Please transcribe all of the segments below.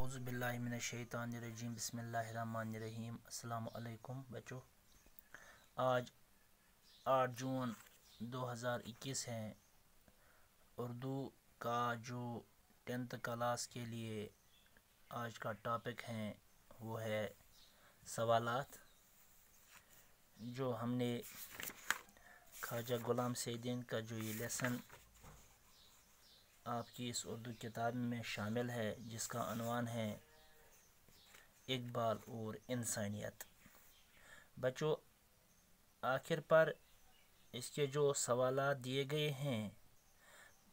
आउज़बिल्लिमिनशैतानरजीम बसमीम अल्लाम बच्चों आज आठ जून 2021 है उर्दू का जो टेंथ क्लास के लिए आज का टॉपिक है वो है सवालात जो हमने ख्वाजा ग़ुलाम सैदीन का जो ये लेसन आपकी इस उर्दू किताब में शामिल है जिसका अनवान है इकबाल और इंसानियत बच्चों आखिर पर इसके जो सवाल दिए गए हैं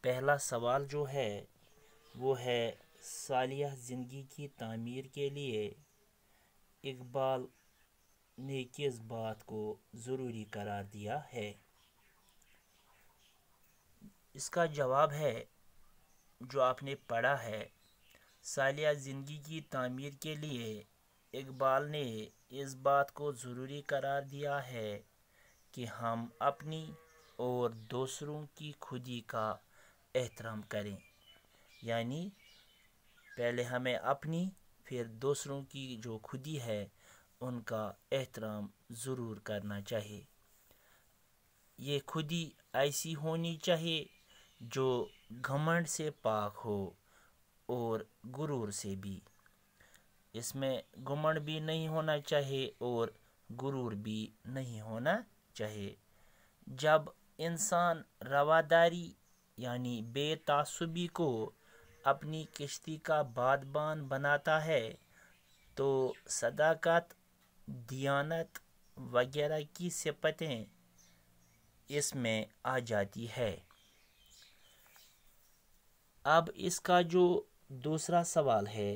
पहला सवाल जो है वो है सालिया ज़िंदगी की तामीर के लिए इकबाल ने किस बात को ज़रूरी करार दिया है इसका जवाब है जो आपने पढ़ा है सालिया ज़िंदगी की तामीर के लिए इकबाल ने इस बात को ज़रूरी करार दिया है कि हम अपनी और दूसरों की खुदी का एहतराम करें यानी पहले हमें अपनी फिर दूसरों की जो खुदी है उनका एहतराम ज़रूर करना चाहिए ये खुदी ऐसी होनी चाहिए जो घमंड से पाक हो और गुरूर से भी इसमें घमंड भी नहीं होना चाहिए और गुरूर भी नहीं होना चाहिए जब इंसान रवादारी यानी बेतासुबी को अपनी किश्ती का बादबान बनाता है तो सदाकत दियानत वगैरह की सिपतें इसमें आ जाती है अब इसका जो दूसरा सवाल है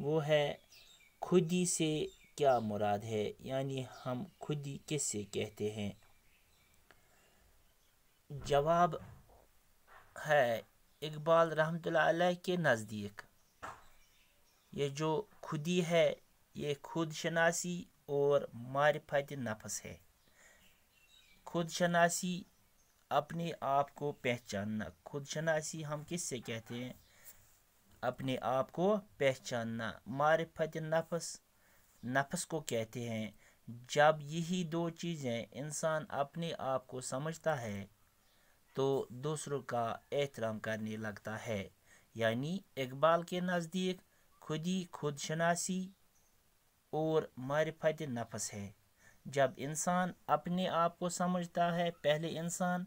वो है खुदी से क्या मुराद है यानी हम खुदी किससे कहते हैं जवाब है इकबाल रहमत के नज़दीक ये जो खुदी है ये खुद शनासी और मारफत नफस है खुद शनासी अपने आप को पहचानना खुद शनासी हम किससे कहते हैं अपने आप को पहचानना मारफत नफस नफस को कहते हैं जब यही दो चीज़ें इंसान अपने आप को समझता है तो दूसरों का एहतराम करने लगता है यानी इकबाल के नज़दीक खुदी खुद शनासी और मारफत नफस है जब इंसान अपने आप को समझता है पहले इंसान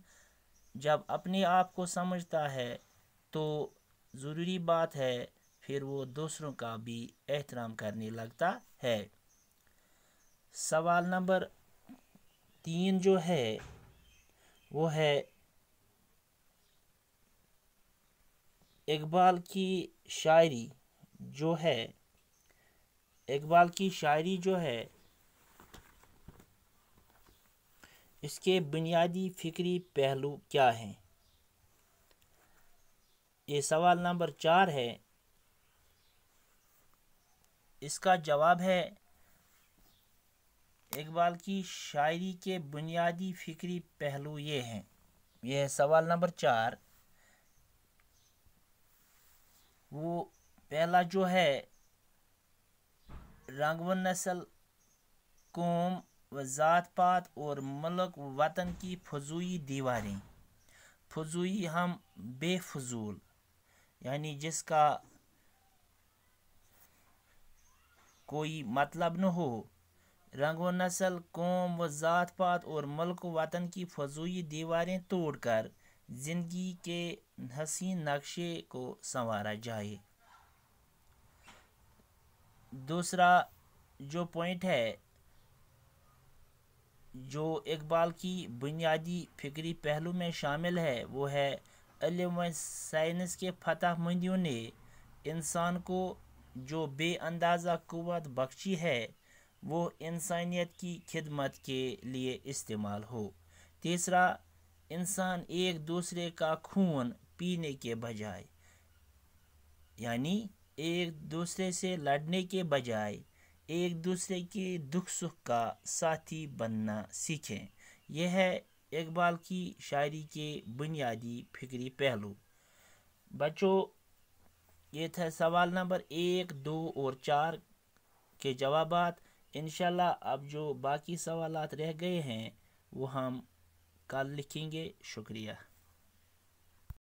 जब अपने आप को समझता है तो ज़रूरी बात है फिर वो दूसरों का भी एहतराम करने लगता है सवाल नंबर तीन जो है वो है इकबाल की शायरी जो है इकबाल की शायरी जो है इसके बुनियादी फ़िक्री पहलू क्या हैं ये सवाल नंबर चार है इसका जवाब है इकबाल की शायरी के बुनियादी फ़िक्री पहलू ये हैं यह है सवाल नंबर चार वो पहला जो है रंगवन नस्ल कौम व ज़ात पात और मलक वतन की फजूई दीवारें फजूई हम बेफजूल यानी जिसका कोई मतलब न हो रंग व नस्ल कौम व ज़ात पात और मलक वतन की फजूई दीवारें तोड़कर ज़िंदगी के हसीन नक्शे को संवारा जाए दूसरा जो पॉइंट है जो इकबाल की बुनियादी फिक्री पहलू में शामिल है वो है अलम साइंस के फतह मंदियों ने इंसान को जो बेअंदाजा क़वत बख्शी है वो इंसानियत की खिदमत के लिए इस्तेमाल हो तीसरा इंसान एक दूसरे का खून पीने के बजाय यानी एक दूसरे से लड़ने के बजाय एक दूसरे के दुख सुख का साथी बनना सीखें यह है इकबाल की शायरी के बुनियादी फिक्री पहलू बच्चों ये था सवाल नंबर एक दो और चार के जवाब इन अब जो बाकी सवाल रह गए हैं वो हम कल लिखेंगे शुक्रिया